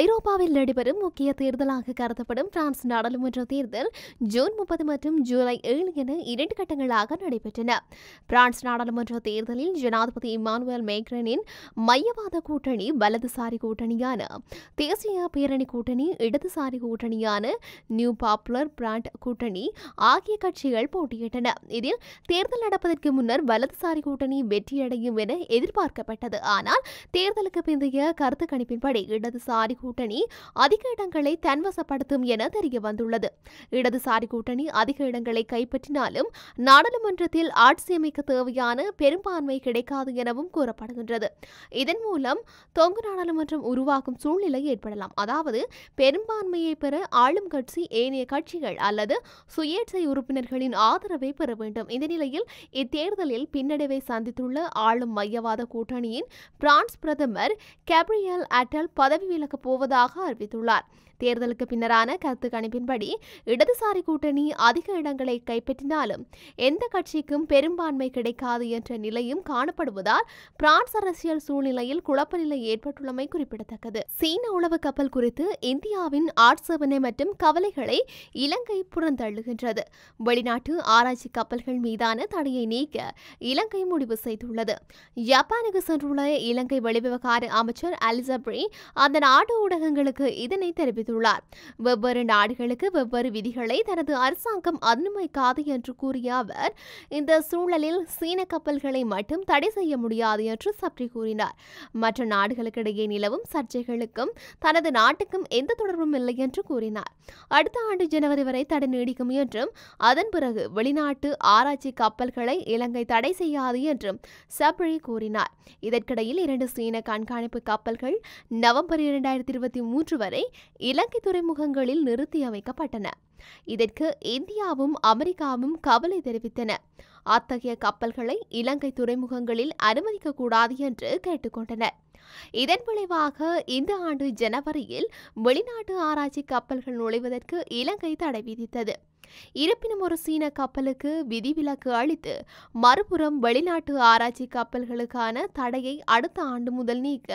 ஐரோப்பாவில் நடைபெறும் முக்கிய தேர்தலாக கருதப்படும் பிரான்ஸ் நாடாளுமன்ற தேர்தல் ஜூன் முப்பது மற்றும் ஜூலை ஏழு என இரண்டு கட்டங்களாக நடைபெற்றன பிரான்ஸ் நாடாளுமன்ற தேர்தலில் ஜனாதிபதி இமானுவேல் மேக்ரனின் மையவாத கூட்டணி வலதுசாரி கூட்டணியான தேசிய பேரணி கூட்டணி இடதுசாரி கூட்டணியான நியூ பாப்புலர் பிராண்ட் கூட்டணி ஆகிய கட்சிகள் போட்டியிட்டன இதில் தேர்தல் நடப்பதற்கு முன்னர் வலதுசாரி கூட்டணி வெற்றியடையும் என எதிர்பார்க்கப்பட்டது ஆனால் தேர்தலுக்கு பிந்தைய கருத்து கணிப்பின்படி இடதுசாரி கூட்டணி அதிக இடங்களை தன்வசப்படுத்தும் என தெரிய வந்துள்ளது இடதுசாரி கூட்டணி அதிக இடங்களை கைப்பற்றினாலும் நாடாளுமன்றத்தில் ஆட்சியமைக்க தேவையான பெரும்பான்மை கிடைக்காது எனவும் கூறப்படுகின்றது இதன் மூலம் தொங்கு நாடாளுமன்றம் உருவாகும் சூழ்நிலை ஏற்படலாம் அதாவது பெரும்பான்மையை பெற ஆளும் கட்சி ஏனைய கட்சிகள் அல்லது சுயேட்சை உறுப்பினர்களின் ஆதரவை பெற வேண்டும் இந்த நிலையில் இத்தேர்தலில் பின்னடைவை சந்தித்துள்ள ஆளும் மையவாத கூட்டணியின் பிரான்ஸ் பிரதமர் கேப்ரியல் அட்டல் பதவி விலகப் போவதாக அறிவித்துள்ளார் தேர்தலுக்கு பின்னரான கருத்து கணிப்பின்படி இடதுசாரி கூட்டணி அதிக இடங்களை கைப்பற்றினாலும் எந்த கட்சிக்கும் பெரும்பான்மை கிடைக்காது என்ற நிலையும் காணப்படுவதால் பிரான்ஸ் அரசியல் சூழ்நிலையில் குழப்ப நிலை ஏற்பட்டுள்ளமை குறிப்பிடத்தக்கது சீன உளவு கப்பல் குறித்து இந்தியாவின் ஆட்சேபனை மற்றும் கவலைகளை இலங்கை புறந்தள்ளுகின்றது வெளிநாட்டு ஆராய்ச்சி கப்பல்கள் மீதான தடையை நீக்க இலங்கை முடிவு செய்துள்ளது ஜப்பானுக்கு சென்றுள்ள இலங்கை வெளிவிவகார அமைச்சர் அலிசப்ரி அந்த நாட்டு ஊடகங்களுக்கு இதனை தெரிவித்துள்ளார் தெரிவித்துள்ளார் வெவ்வேறு நாடுகளுக்கு வெவ்வேறு விதிகளை தனது அரசாங்கம் அனுமதிக்காது என்று கூறிய அவர் இந்த சூழலில் சீன கப்பல்களை மட்டும் தடை செய்ய முடியாது என்று சப்ரி கூறினார் மற்ற நாடுகளுக்கு இடையே நிலவும் சர்ச்சைகளுக்கும் தனது நாட்டுக்கும் எந்த தொடர்பும் இல்லை என்று கூறினார் அடுத்த ஆண்டு ஜனவரி வரை தடை நீடிக்கும் என்றும் அதன் பிறகு வெளிநாட்டு ஆராய்ச்சி கப்பல்களை இலங்கை தடை செய்யாது என்றும் சப்ரி கூறினார் இதற்கிடையில் இரண்டு சீன கண்காணிப்பு கப்பல்கள் நவம்பர் இரண்டாயிரத்தி இருபத்தி மூன்று வரை இலங்கை துறைமுகங்களில் நிறுத்தி அமைக்கப்பட்டன இதற்கு இந்தியாவும் அமெரிக்காவும் கவலை தெரிவித்தன அத்தகைய கப்பல்களை இலங்கை துறைமுகங்களில் அனுமதிக்கக்கூடாது என்று கேட்டுக்கொண்டனர் இதன் விளைவாக இந்த ஆண்டு ஜனவரியில் வெளிநாட்டு ஆராய்ச்சி கப்பல்கள் நுழைவதற்கு இலங்கை தடை விதித்தது இருப்பினும் ஒரு சீன கப்பலுக்கு விதிவிலக்கு அளித்து மறுபுறம் வெளிநாட்டு ஆராய்ச்சி கப்பல்களுக்கான தடையை அடுத்த ஆண்டு முதல் நீக்க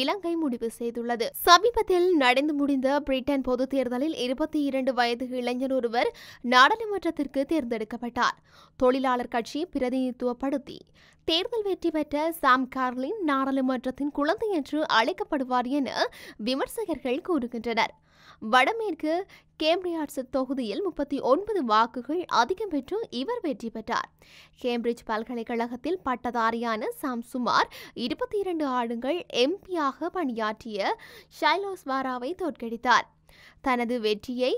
இலங்கை முடிவு செய்துள்ளது சமீபத்தில் நடந்து முடிந்த பிரிட்டன் பொது தேர்தலில் இருபத்தி இரண்டு வயது இளைஞர் ஒருவர் நாடாளுமன்றத்திற்கு தேர்ந்தெடுக்கப்பட்டார் தொழிலாளர் கட்சி பிரதிநிதித்துவப்படுத்தி தேர்தல் வெற்றி பெற்ற சாம் கார்லின் நாடாளுமன்றத்தின் குழந்தை என்று அழைக்கப்படுவார் என விமர்சகர்கள் கூறுகின்றனர் வடமேற்கு கேம்பிரியாட்ஸ் தொகுதியில் முப்பத்தி ஒன்பது வாக்குகள் அதிகம் பெற்று இவர் வெற்றி பெற்றார் கேம்பிரிட்ஜ் பல்கலைக்கழகத்தில் பட்டதாரியான சாம் சுமார் இருபத்தி இரண்டு ஆண்டுகள் எம்பியாக பணியாற்றிய ஷைலோஸ்வாராவை தோற்கடித்தார் தனது வெற்றியை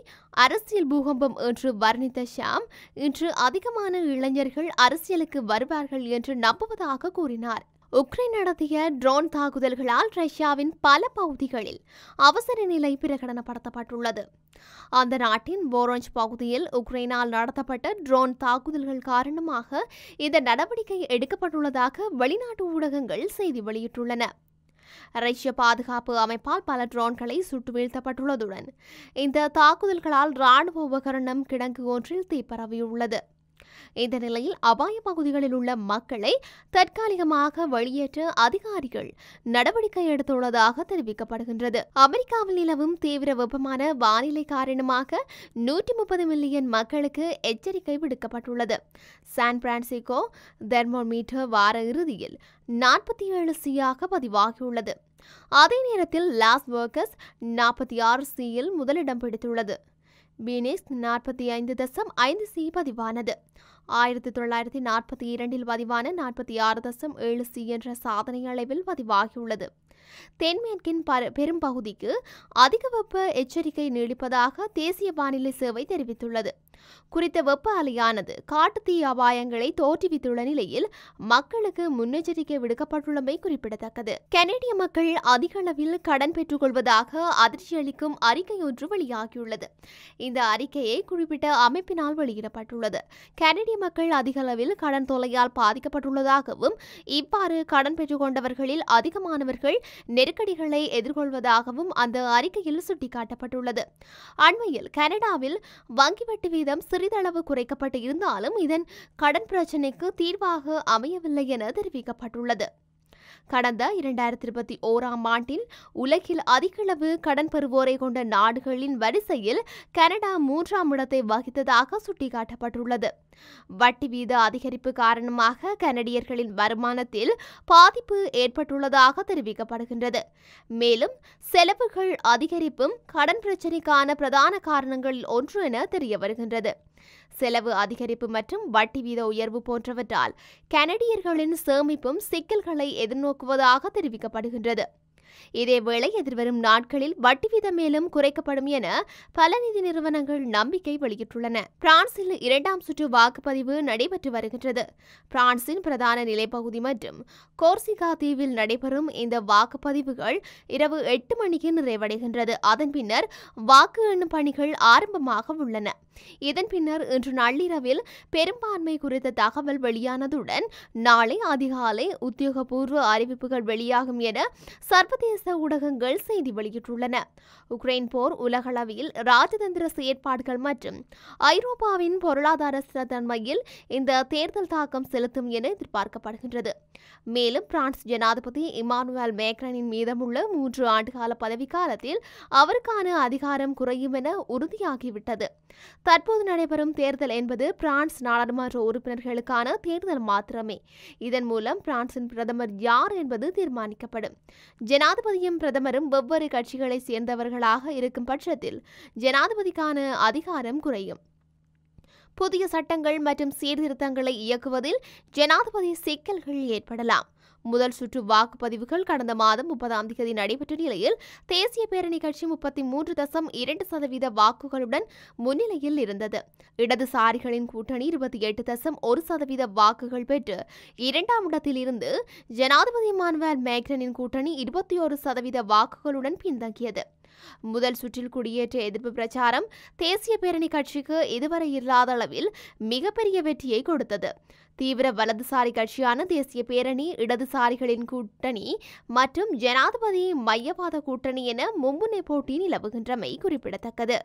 அரசியல் பூகம்பம் என்று வர்ணித்த ஷாம் இன்று அதிகமான இளைஞர்கள் அரசியலுக்கு வருவார்கள் என்று நம்புவதாக கூறினார் உக்ரைன் நடத்திய ட்ரோன் தாக்குதல்களால் ரஷ்யாவின் பல பகுதிகளில் அவசர நிலை பிரகடனப்படுத்தப்பட்டுள்ளது அந்த நாட்டின் போரோஞ்ச் பகுதியில் உக்ரைனால் நடத்தப்பட்ட ட்ரோன் தாக்குதல்கள் காரணமாக இந்த நடவடிக்கை எடுக்கப்பட்டுள்ளதாக வெளிநாட்டு ஊடகங்கள் செய்தி வெளியிட்டுள்ளன ரஷ்ய பாதுகாப்பு அமைப்பால் பல ட்ரோன்களை சுட்டு வீழ்த்தப்பட்டுள்ளதுடன் இந்த தாக்குதல்களால் ராணுவ உபகரணம் கிடங்கு ஒன்றில் தீப்பரவியுள்ளது இந்த நிலையில் அபாய பகுதிகளில் உள்ள மக்களை தற்காலிகமாக வெளியேற்ற அதிகாரிகள் நடவடிக்கை எடுத்துள்ளதாக தெரிவிக்கப்படுகின்றது அமெரிக்காவில் நிலவும் தீவிர வெப்பமான வானிலை காரணமாக நூற்றி முப்பது மில்லியன் மக்களுக்கு எச்சரிக்கை விடுக்கப்பட்டுள்ளது சான் பிரான்சிஸ்கோ தெர்மோமீட்டர் வார இறுதியில் நாற்பத்தி ஏழு சியாக பதிவாகியுள்ளது அதே நேரத்தில் லாஸ் வர்க்கஸ் நாற்பத்தி ஆறு சியில் முதலிடம் பிடித்துள்ளது பீனிக்ஸ் நாற்பத்தி ஐந்து தசம் ஐந்து சி பதிவானது ஆயிரத்தி தொள்ளாயிரத்தி நாற்பத்தி இரண்டில் பதிவான நாற்பத்தி ஆறு தசம் ஏழு சி என்ற சாதனை அளவில் பதிவாகியுள்ளது தென்மேற்கின் பெரும்பகுதிக்கு அதிக வெப்ப எச்சரிக்கை நீடிப்பதாக தேசிய வானிலை சேவை தெரிவித்துள்ளது குறித்த வெப்ப அலையானது காட்டுத்தீ அபாயங்களை தோற்றுவித்துள்ள நிலையில் மக்களுக்கு முன்னெச்சரிக்கை விடுக்கப்பட்டுள்ளமை குறிப்பிடத்தக்கது கனேடிய மக்கள் அதிக அளவில் கடன் பெற்றுக்கொள்வதாக அதிர்ச்சியளிக்கும் அறிக்கை ஒன்று வெளியாகியுள்ளது இந்த அறிக்கையை குறிப்பிட்ட அமைப்பினால் வெளியிடப்பட்டுள்ளது கனடிய மக்கள் அதிக அளவில் கடன் தொலையால் பாதிக்கப்பட்டுள்ளதாகவும் இவ்வாறு கடன் பெற்றுக்கொண்டவர்களில் அதிகமானவர்கள் நெருக்கடிகளை எதிர்கொள்வதாகவும் அந்த அறிக்கையில் சுட்டிக்காட்டப்பட்டுள்ளது அண்மையில் கனடாவில் வங்கி வட்டி வீத சதவீதம் சிறிதளவு குறைக்கப்பட்டு இருந்தாலும் இதன் கடன் பிரச்சினைக்கு தீர்வாக அமையவில்லை என தெரிவிக்கப்பட்டுள்ளது கடந்த இரண்டாயிரத்தி இருபத்தி ஓராம் ஆண்டில் உலகில் அதிகளவு கடன் பெறுவோரை கொண்ட நாடுகளின் வரிசையில் கனடா மூன்றாம் இடத்தை வகித்ததாக சுட்டிக்காட்டப்பட்டுள்ளது வட்டி வீத அதிகரிப்பு காரணமாக கனடியர்களின் வருமானத்தில் பாதிப்பு ஏற்பட்டுள்ளதாக தெரிவிக்கப்படுகின்றது மேலும் செலவுகள் அதிகரிப்பும் கடன் பிரச்சினைக்கான பிரதான காரணங்களில் ஒன்று என தெரிய வருகின்றது செலவு அதிகரிப்பு மற்றும் வட்டி வீத உயர்வு போன்றவற்றால் கனடியர்களின் சேமிப்பும் சிக்கல்களை எதிர்நோக்குவதாக தெரிவிக்கப்படுகின்றது இதேவேளை எதிர்வரும் நாட்களில் வட்டி வீதம் மேலும் குறைக்கப்படும் என பல நிதி நிறுவனங்கள் நம்பிக்கை வெளியிட்டுள்ளன பிரான்சில் இரண்டாம் சுற்று வாக்குப்பதிவு நடைபெற்று வருகின்றது பிரான்சின் பிரதான நிலைப்பகுதி மற்றும் கோர்சிகா தீவில் நடைபெறும் இந்த வாக்குப்பதிவுகள் இரவு எட்டு மணிக்கு நிறைவடைகின்றது அதன் பின்னர் வாக்கு எண்ணும் பணிகள் ஆரம்பமாக உள்ளன இதன் பின்னர் இன்று நள்ளிரவில் பெரும்பான்மை குறித்த தகவல் வெளியானதுடன் நாளை அதிகாலை உத்தியோகபூர்வ அறிவிப்புகள் வெளியாகும் என சர்வதேச ஊடகங்கள் செய்தி வெளியிட்டுள்ளன உக்ரைன் போர் உலகளவில் ராஜதந்திர செயற்பாடுகள் மற்றும் ஐரோப்பாவின் பொருளாதார ஸ்திரத்தன்மையில் இந்த தேர்தல் தாக்கம் செலுத்தும் என எதிர்பார்க்கப்படுகின்றது மேலும் பிரான்ஸ் ஜனாதிபதி இமானுவேல் மேக்ரனின் மீதமுள்ள மூன்று ஆண்டுகால பதவிக்காலத்தில் அவருக்கான அதிகாரம் குறையும் என உறுதியாகிவிட்டது தற்போது நடைபெறும் தேர்தல் என்பது பிரான்ஸ் நாடாளுமன்ற உறுப்பினர்களுக்கான தேர்தல் மாத்திரமே இதன் மூலம் பிரான்சின் பிரதமர் யார் என்பது தீர்மானிக்கப்படும் ஜனாதிபதியும் பிரதமரும் வெவ்வேறு கட்சிகளை சேர்ந்தவர்களாக இருக்கும் பட்சத்தில் ஜனாதிபதிக்கான அதிகாரம் குறையும் புதிய சட்டங்கள் மற்றும் சீர்திருத்தங்களை இயக்குவதில் ஜனாதிபதி சிக்கல்கள் ஏற்படலாம் முதல் சுற்று வாக்குப்பதிவுகள் கடந்த மாதம் முப்பதாம் தேதி நடைபெற்ற நிலையில் தேசிய பேரணி கட்சி முப்பத்தி மூன்று தசம் இரண்டு சதவீத வாக்குகளுடன் முன்னிலையில் இருந்தது இடதுசாரிகளின் கூட்டணி இருபத்தி எட்டு தசம் ஒரு சதவீத வாக்குகள் பெற்று இரண்டாம் இடத்தில் இருந்து ஜனாதிபதி மான்வேல் மேக்ரனின் கூட்டணி இருபத்தி ஒரு சதவீத வாக்குகளுடன் பின்தங்கியது முதல் சுற்றில் குடியேற்ற எதிர்ப்பு பிரச்சாரம் தேசிய பேரணி கட்சிக்கு இதுவரை இல்லாத அளவில் மிகப்பெரிய வெற்றியை கொடுத்தது தீவிர வலதுசாரி கட்சியான தேசிய பேரணி இடதுசாரிகளின் கூட்டணி மற்றும் ஜனாதிபதி மையவாத கூட்டணி என மும்முனை போட்டி நிலவுகின்றமை குறிப்பிடத்தக்கது